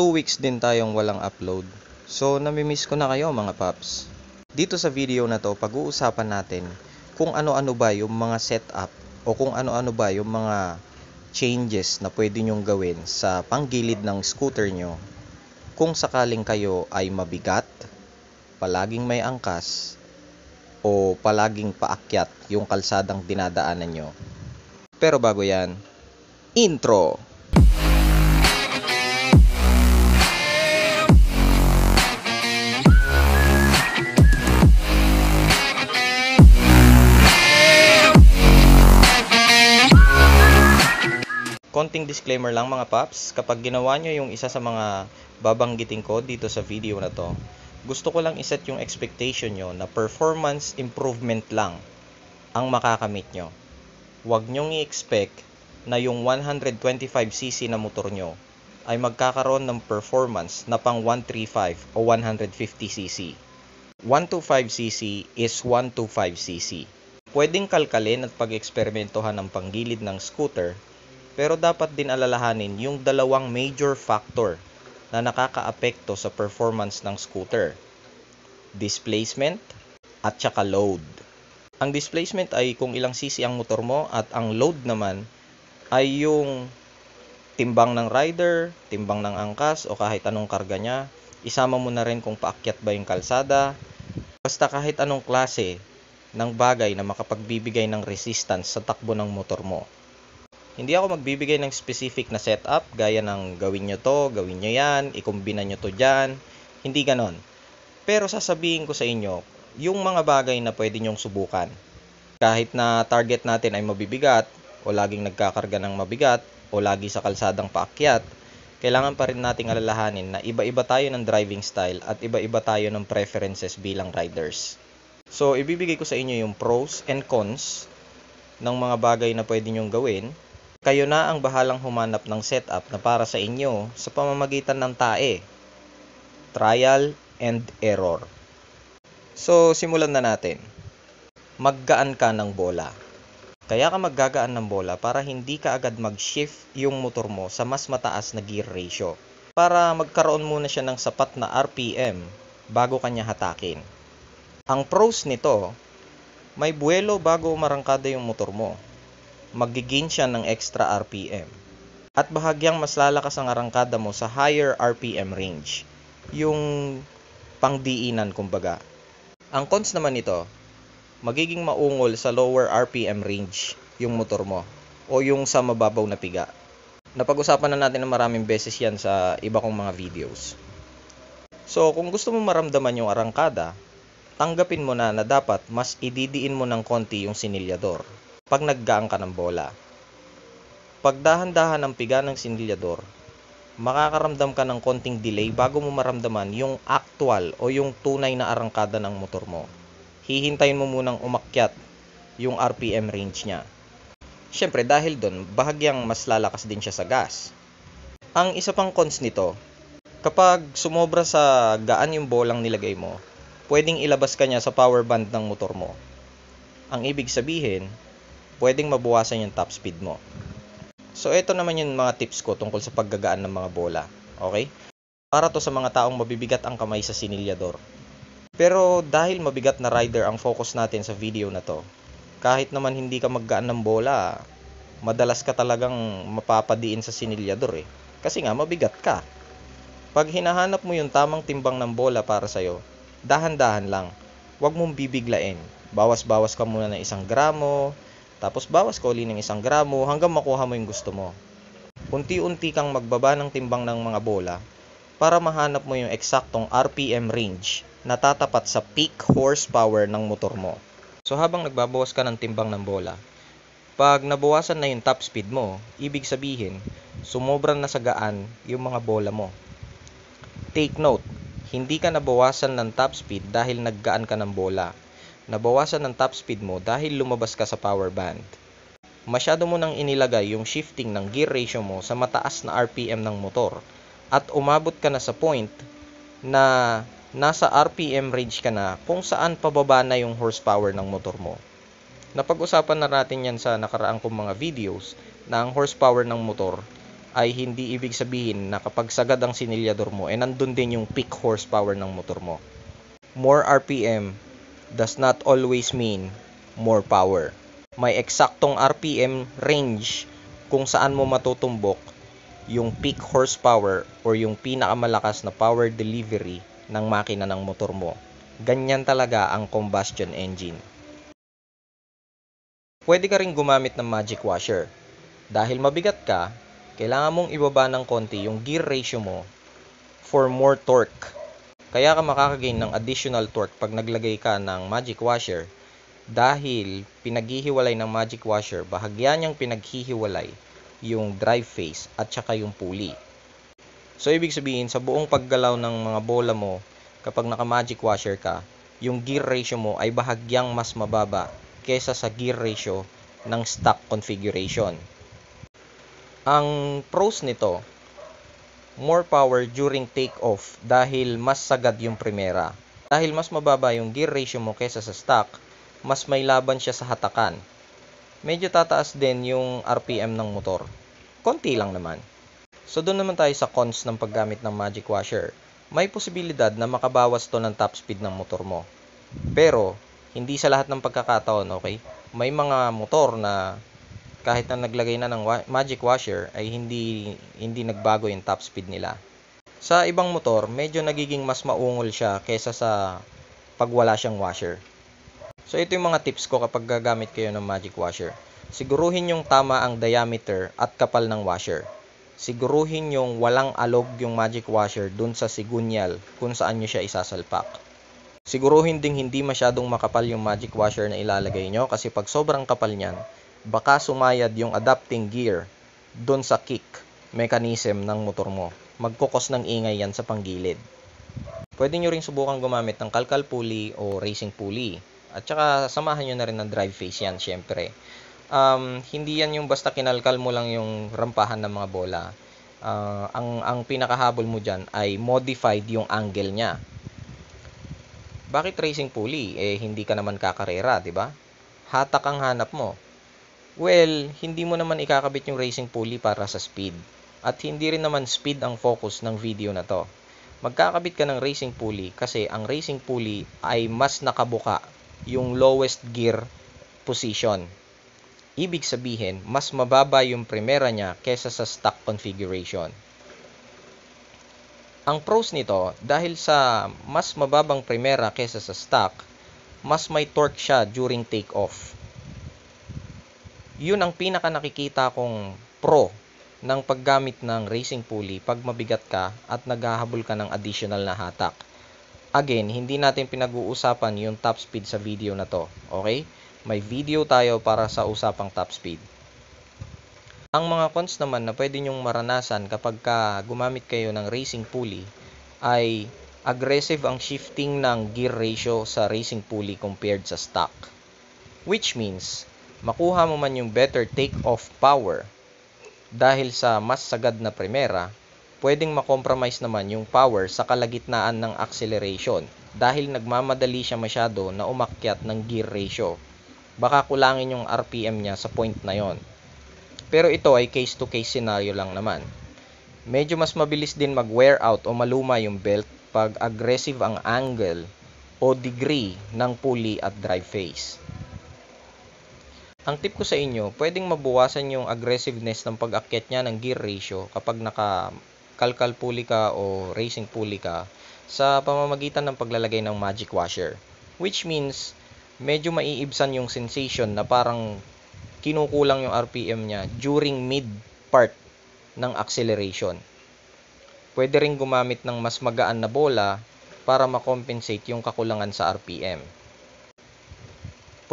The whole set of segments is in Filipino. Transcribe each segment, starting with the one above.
2 weeks din tayong walang upload. So namimiss ko na kayo mga paps. Dito sa video na to, pag-uusapan natin kung ano-ano ba yung mga setup o kung ano-ano ba yung mga changes na pwede nyong gawin sa panggilid ng scooter nyo kung sakaling kayo ay mabigat, palaging may angkas, o palaging paakyat yung kalsadang dinadaanan nyo. Pero bago yan, intro! Intro! konting disclaimer lang mga paps, kapag ginawa nyo yung isa sa mga babanggitin ko dito sa video na to, gusto ko lang iset yung expectation nyo na performance improvement lang ang makakamit nyo. Huwag nyong i-expect na yung 125cc na motor nyo ay magkakaroon ng performance na pang 135 o 150cc. 125cc is 125cc. Pwedeng kalkalin at pag-eksperimentohan ng panggilid ng scooter pero dapat din alalahanin yung dalawang major factor na nakakaapekto sa performance ng scooter. Displacement at saka load. Ang displacement ay kung ilang cc ang motor mo at ang load naman ay yung timbang ng rider, timbang ng angkas o kahit anong karga niya. Isama mo na rin kung paakyat ba yung kalsada. Basta kahit anong klase ng bagay na makapagbibigay ng resistance sa takbo ng motor mo. Hindi ako magbibigay ng specific na setup gaya ng gawin nyo to, gawin nyo yan, ikumbina nyo to dyan. Hindi ganon. Pero sasabihin ko sa inyo, yung mga bagay na pwede nyong subukan. Kahit na target natin ay mabibigat, o laging nagkakarga ng mabigat, o lagi sa kalsadang paakyat, kailangan pa rin nating alalahanin na iba-iba tayo ng driving style at iba-iba tayo ng preferences bilang riders. So, ibibigay ko sa inyo yung pros and cons ng mga bagay na pwede nyong gawin kayo na ang bahalang humanap ng setup na para sa inyo sa pamamagitan ng TAE. Trial and Error. So, simulan na natin. Maggaan ka ng bola. Kaya ka maggagaan ng bola para hindi ka agad mag-shift yung motor mo sa mas mataas na gear ratio. Para magkaroon muna siya ng sapat na RPM bago kanya hatakin. Ang pros nito, may buwelo bago umarangkada yung motor mo magigain siya ng extra RPM. At bahagyang mas lalakas ang arangkada mo sa higher RPM range. Yung pangdiinan kumbaga. Ang cons naman nito, magiging maungol sa lower RPM range yung motor mo o yung sa mababaw na piga. Napag-usapan na natin na maraming beses yan sa iba kong mga videos. So, kung gusto mo maramdaman yung arangkada, tanggapin mo na na dapat mas ididiin mo ng konti yung sinilyador pag naggaang ka ng bola. Pagdahan-dahan ang piga ng sinilyador, makakaramdam ka ng konting delay bago mo maramdaman yung actual o yung tunay na arangkada ng motor mo. Hihintayin mo munang umakyat yung RPM range niya. Siyempre dahil doon, bahagyang mas lalakas din siya sa gas. Ang isa pang cons nito, kapag sumobra sa gaan yung bolang nilagay mo, pwedeng ilabas ka niya sa power band ng motor mo. Ang ibig sabihin, pwedeng mabawasan yung top speed mo. So, ito naman yung mga tips ko tungkol sa paggagaan ng mga bola. Okay? Para to sa mga taong mabibigat ang kamay sa sinilyador. Pero dahil mabigat na rider ang focus natin sa video na to, kahit naman hindi ka maggaan ng bola, madalas ka talagang mapapadiin sa sinilyador eh. Kasi nga, mabigat ka. Pag hinahanap mo yung tamang timbang ng bola para sa'yo, dahan-dahan lang. Huwag mong bibiglain. Bawas-bawas ka muna ng isang gramo, tapos bawas ka uli ng isang gramo hanggang makuha mo yung gusto mo. Unti-unti kang magbaba ng timbang ng mga bola para mahanap mo yung eksaktong RPM range na tatapat sa peak horsepower ng motor mo. So habang nagbabawas ka ng timbang ng bola, pag nabawasan na yung top speed mo, ibig sabihin, sumobra na sa gaan yung mga bola mo. Take note, hindi ka nabawasan ng top speed dahil naggaan ka ng bola nabawasan ang top speed mo dahil lumabas ka sa power band. Masyado mo nang inilagay yung shifting ng gear ratio mo sa mataas na RPM ng motor at umabot ka na sa point na nasa RPM range ka na kung saan pababa na yung horsepower ng motor mo. Napag-usapan na natin yan sa nakaraan kong mga videos na ang horsepower ng motor ay hindi ibig sabihin na kapag sagad ang sinilyador mo, eh nandun din yung peak horsepower ng motor mo. More RPM does not always mean more power. May eksaktong RPM range kung saan mo matutumbok yung peak horsepower or yung pinakamalakas na power delivery ng makina ng motor mo. Ganyan talaga ang combustion engine. Pwede ka rin gumamit ng magic washer. Dahil mabigat ka, kailangan mong ibaba ng konti yung gear ratio mo for more torque kaya ka makakagain ng additional torque pag naglagay ka ng magic washer dahil pinaghihiwalay ng magic washer, bahagyan niyang pinaghihiwalay yung drive face at saka yung pulley. So ibig sabihin sa buong paggalaw ng mga bola mo kapag naka magic washer ka, yung gear ratio mo ay bahagyang mas mababa kesa sa gear ratio ng stock configuration. Ang pros nito more power during take-off dahil mas sagad yung primera. Dahil mas mababa yung gear ratio mo kesa sa stock, mas may laban siya sa hatakan. Medyo tataas din yung RPM ng motor. Konti lang naman. So doon naman tayo sa cons ng paggamit ng magic washer. May posibilidad na makabawas to ng top speed ng motor mo. Pero, hindi sa lahat ng pagkakataon, okay? May mga motor na kahit na naglagay na ng wa- magic washer ay hindi hindi nagbago yung top speed nila. Sa ibang motor, medyo nagiging mas maungol siya kaysa sa pagwala siyang washer. So ito yung mga tips ko kapag gagamit kayo ng magic washer. Siguruhin yung tama ang diameter at kapal ng washer. Siguruhin yung walang alog yung magic washer dun sa sigunyal kung saan nyo siya isasalpak. Siguruhin ding hindi masyadong makapal yung magic washer na ilalagay nyo kasi pag sobrang kapal niyan, baka sumayad yung adapting gear doon sa kick mechanism ng motor mo. Magkukos ng ingay yan sa panggilid. Pwede nyo rin subukan gumamit ng kalkal pulley o racing pulley. At saka samahan nyo na rin ng drive face yan, syempre. Um, hindi yan yung basta kinalkal mo lang yung rampahan ng mga bola. Uh, ang, ang pinakahabol mo dyan ay modified yung angle niya. Bakit racing pulley? Eh, hindi ka naman kakarera, di ba? Hatak ang hanap mo well, hindi mo naman ikakabit yung racing pulley para sa speed. At hindi rin naman speed ang focus ng video na to. Magkakabit ka ng racing pulley kasi ang racing pulley ay mas nakabuka yung lowest gear position. Ibig sabihin, mas mababa yung primera niya kesa sa stock configuration. Ang pros nito, dahil sa mas mababang primera kesa sa stock, mas may torque siya during takeoff. off yun ang pinaka nakikita kong pro ng paggamit ng racing pulley pag mabigat ka at naghahabol ka ng additional na hatak. Again, hindi natin pinag-uusapan yung top speed sa video na to. Okay? May video tayo para sa usapang top speed. Ang mga cons naman na pwede nyong maranasan kapag ka gumamit kayo ng racing pulley ay aggressive ang shifting ng gear ratio sa racing pulley compared sa stock. Which means, makuha mo man yung better take-off power dahil sa mas sagad na primera, pwedeng makompromise naman yung power sa kalagitnaan ng acceleration dahil nagmamadali siya masyado na umakyat ng gear ratio. Baka kulangin yung RPM niya sa point na yon. Pero ito ay case-to-case scenario lang naman. Medyo mas mabilis din mag-wear out o maluma yung belt pag aggressive ang angle o degree ng pulley at drive phase. Ang tip ko sa inyo, pwedeng mabuwasan yung aggressiveness ng pag-akyat niya ng gear ratio kapag naka kalkal pulley ka o racing pulley ka sa pamamagitan ng paglalagay ng magic washer. Which means, medyo maiibsan yung sensation na parang kinukulang yung RPM niya during mid part ng acceleration. Pwede rin gumamit ng mas magaan na bola para makompensate yung kakulangan sa RPM.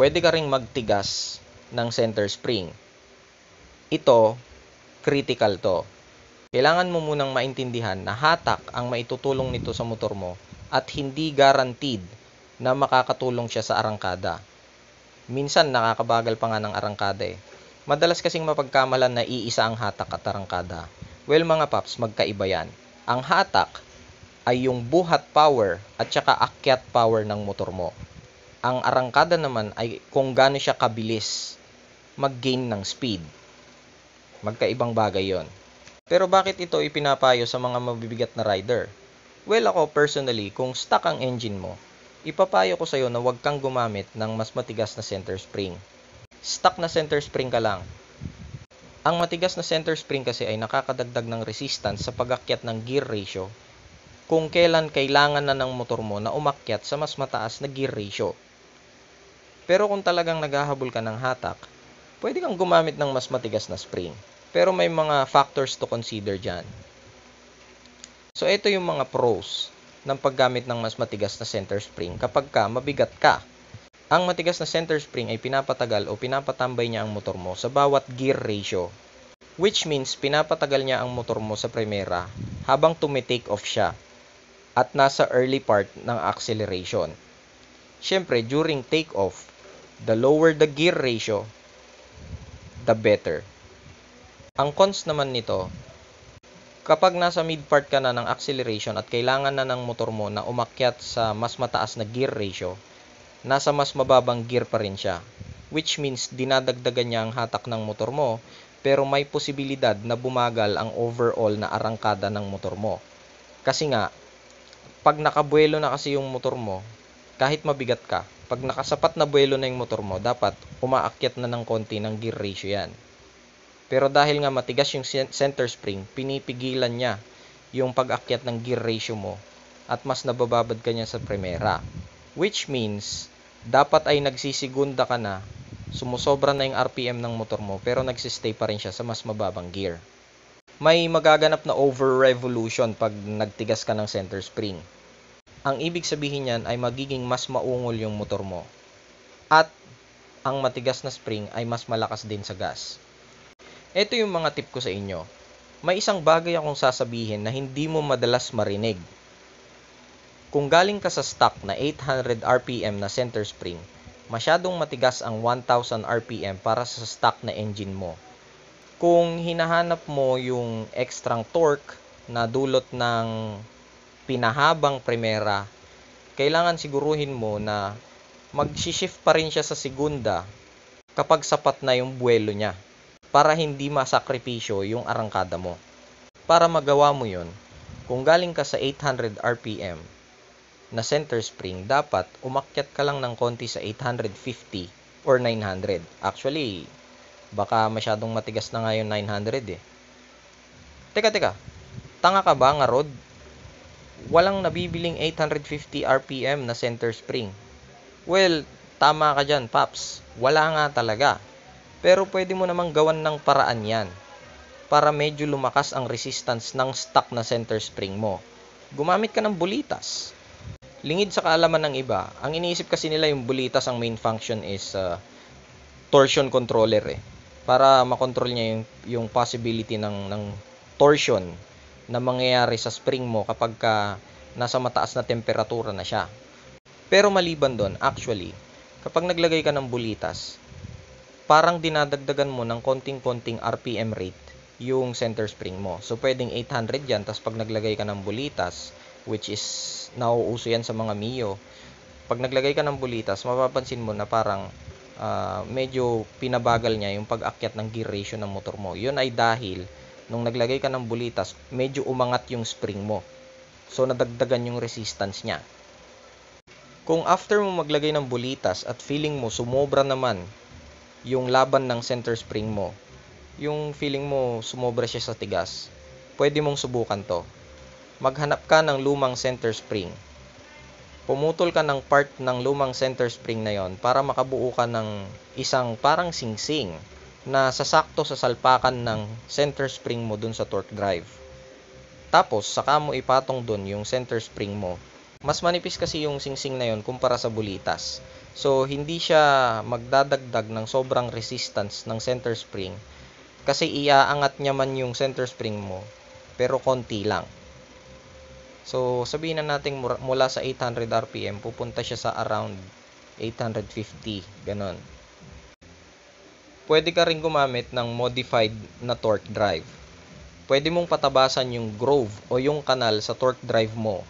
Pwede ka ring magtigas ng center spring. Ito, critical to. Kailangan mo munang maintindihan na hatak ang maitutulong nito sa motor mo at hindi guaranteed na makakatulong siya sa arangkada. Minsan nakakabagal pa nga ng arangkada eh. Madalas kasing mapagkamalan na iisa ang hatak at arangkada. Well mga paps, magkaiba yan. Ang hatak ay yung buhat power at saka akyat power ng motor mo. Ang arangkada naman ay kung gaano siya kabilis mag-gain ng speed. Magkaibang bagay yon. Pero bakit ito ipinapayo sa mga mabibigat na rider? Well, ako personally, kung stuck ang engine mo, ipapayo ko sa'yo na huwag kang gumamit ng mas matigas na center spring. Stuck na center spring ka lang. Ang matigas na center spring kasi ay nakakadagdag ng resistance sa pagakyat ng gear ratio kung kailan kailangan na ng motor mo na umakyat sa mas mataas na gear ratio. Pero kung talagang naghahabol ka ng hatak, pwede kang gumamit ng mas matigas na spring. Pero may mga factors to consider dyan. So, ito yung mga pros ng paggamit ng mas matigas na center spring kapag ka mabigat ka. Ang matigas na center spring ay pinapatagal o pinapatambay niya ang motor mo sa bawat gear ratio. Which means, pinapatagal niya ang motor mo sa primera habang tumitake off siya at nasa early part ng acceleration. Siyempre, during take off, The lower the gear ratio, the better. Ang cons naman nito, kapag nasa mid-part ka na ng acceleration at kailangan na ng motor mo na umakyat sa mas mataas na gear ratio, nasa mas mababang gear pa rin siya. Which means, dinadagdagan niya ang hatak ng motor mo, pero may posibilidad na bumagal ang overall na arangkada ng motor mo. Kasi nga, pag nakabuelo na kasi yung motor mo, kahit mabigat ka, pag nakasapat na buwelo na yung motor mo, dapat umaakyat na ng konti ng gear ratio yan. Pero dahil nga matigas yung center spring, pinipigilan niya yung pag-akyat ng gear ratio mo at mas nabababad ka niya sa primera. Which means, dapat ay nagsisigunda ka na, sumusobra na yung RPM ng motor mo pero nagsistay pa rin siya sa mas mababang gear. May magaganap na over revolution pag nagtigas ka ng center spring ang ibig sabihin niyan ay magiging mas maungol yung motor mo. At ang matigas na spring ay mas malakas din sa gas. Ito yung mga tip ko sa inyo. May isang bagay akong sasabihin na hindi mo madalas marinig. Kung galing ka sa stock na 800 RPM na center spring, masyadong matigas ang 1000 RPM para sa stock na engine mo. Kung hinahanap mo yung extra torque na dulot ng pinahabang primera, kailangan siguruhin mo na mag-shift pa rin siya sa segunda kapag sapat na yung buwelo niya para hindi masakripisyo yung arangkada mo. Para magawa mo yun, kung galing ka sa 800 RPM na center spring, dapat umakyat ka lang ng konti sa 850 or 900. Actually, baka masyadong matigas na nga yung 900 eh. Teka, teka. Tanga ka ba nga, Rod? walang nabibiling 850 RPM na center spring. Well, tama ka dyan, Paps. Wala nga talaga. Pero pwede mo namang gawan ng paraan yan para medyo lumakas ang resistance ng stock na center spring mo. Gumamit ka ng bulitas. Lingid sa kaalaman ng iba, ang iniisip kasi nila yung bulitas ang main function is uh, torsion controller eh. Para makontrol niya yung, yung possibility ng, ng torsion na mangyayari sa spring mo kapag ka nasa mataas na temperatura na siya. Pero maliban doon, actually, kapag naglagay ka ng bulitas, parang dinadagdagan mo ng konting-konting RPM rate yung center spring mo. So, pwedeng 800 yan, tapos pag naglagay ka ng bulitas, which is nauuso yan sa mga Mio, pag naglagay ka ng bulitas, mapapansin mo na parang uh, medyo pinabagal niya yung pag-akyat ng gear ratio ng motor mo. Yun ay dahil nung naglagay ka ng bulitas, medyo umangat yung spring mo. So, nadagdagan yung resistance niya. Kung after mo maglagay ng bulitas at feeling mo sumobra naman yung laban ng center spring mo, yung feeling mo sumobra siya sa tigas, pwede mong subukan to. Maghanap ka ng lumang center spring. Pumutol ka ng part ng lumang center spring na yon para makabuo ka ng isang parang singsing na sasakto sa salpakan ng center spring mo dun sa torque drive. Tapos, saka mo ipatong dun yung center spring mo. Mas manipis kasi yung singsing na yun kumpara sa bulitas. So, hindi siya magdadagdag ng sobrang resistance ng center spring kasi iaangat niya man yung center spring mo pero konti lang. So, sabihin na natin mula sa 800 RPM, pupunta siya sa around 850, ganon pwede ka rin gumamit ng modified na torque drive. Pwede mong patabasan yung groove o yung kanal sa torque drive mo.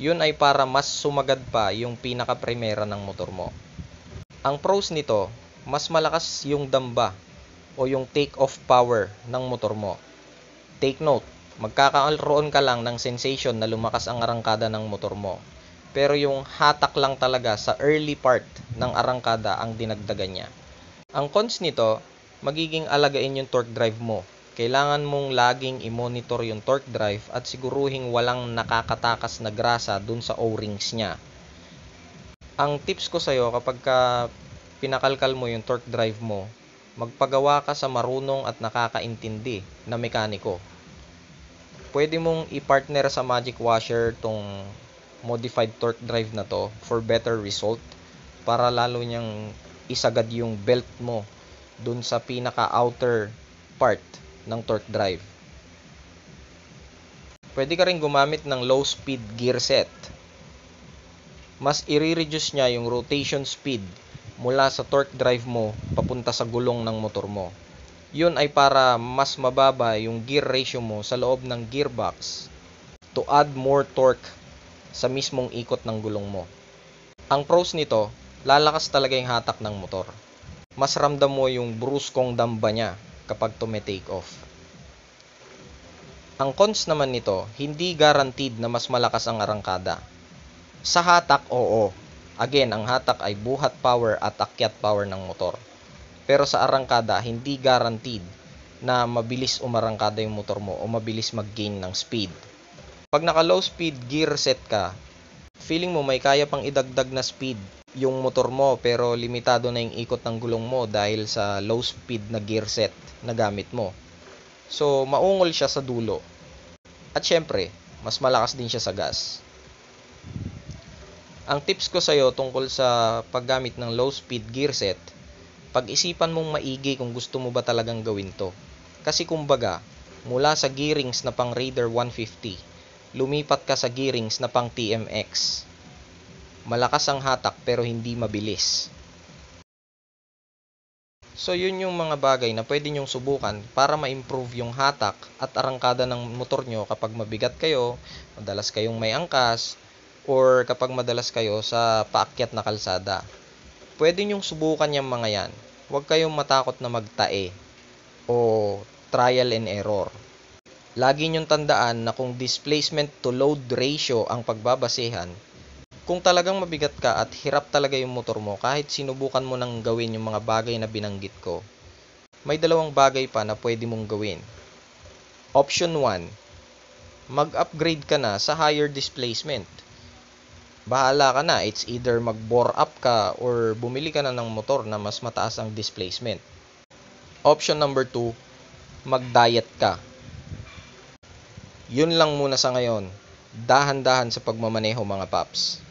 Yun ay para mas sumagad pa yung pinaka-primera ng motor mo. Ang pros nito, mas malakas yung damba o yung take-off power ng motor mo. Take note, magkakaroon ka lang ng sensation na lumakas ang arangkada ng motor mo. Pero yung hatak lang talaga sa early part ng arangkada ang dinagdagan niya. Ang cons nito, magiging alagain yung torque drive mo. Kailangan mong laging i-monitor yung torque drive at siguruhing walang nakakatakas na grasa dun sa O-rings niya. Ang tips ko sa'yo kapag ka pinakalkal mo yung torque drive mo, magpagawa ka sa marunong at nakakaintindi na mekaniko. Pwede mong i-partner sa magic washer tong modified torque drive na to for better result para lalo niyang isagad yung belt mo dun sa pinaka outer part ng torque drive. Pwede ka rin gumamit ng low speed gear set. Mas i-reduce niya yung rotation speed mula sa torque drive mo papunta sa gulong ng motor mo. Yun ay para mas mababa yung gear ratio mo sa loob ng gearbox to add more torque sa mismong ikot ng gulong mo. Ang pros nito, lalakas talaga yung hatak ng motor. Mas ramdam mo yung bruskong damba niya kapag tume-take off. Ang cons naman nito, hindi guaranteed na mas malakas ang arangkada. Sa hatak, oo. Again, ang hatak ay buhat power at akyat power ng motor. Pero sa arangkada, hindi guaranteed na mabilis umarangkada yung motor mo o mabilis mag-gain ng speed. Pag naka low speed gear set ka, feeling mo may kaya pang idagdag na speed yung motor mo pero limitado na yung ikot ng gulong mo dahil sa low speed na gear set na gamit mo. So, maungol siya sa dulo. At syempre, mas malakas din siya sa gas. Ang tips ko sa'yo tungkol sa paggamit ng low speed gear set, pag-isipan mong maigi kung gusto mo ba talagang gawin to. Kasi kumbaga, mula sa gearings na pang Raider 150, lumipat ka sa gearings na pang TMX. Malakas ang hatak pero hindi mabilis. So yun yung mga bagay na pwede nyong subukan para ma-improve yung hatak at arangkada ng motor nyo kapag mabigat kayo, madalas kayong may angkas, or kapag madalas kayo sa paakyat na kalsada. Pwede nyong subukan yung mga yan. Huwag kayong matakot na magtae o trial and error. Lagi nyong tandaan na kung displacement to load ratio ang pagbabasehan, kung talagang mabigat ka at hirap talaga yung motor mo kahit sinubukan mo nang gawin yung mga bagay na binanggit ko, may dalawang bagay pa na pwede mong gawin. Option 1, mag-upgrade ka na sa higher displacement. Bahala ka na, it's either mag-bore up ka or bumili ka na ng motor na mas mataas ang displacement. Option number 2, mag-diet ka. Yun lang muna sa ngayon. Dahan-dahan sa pagmamaneho mga paps.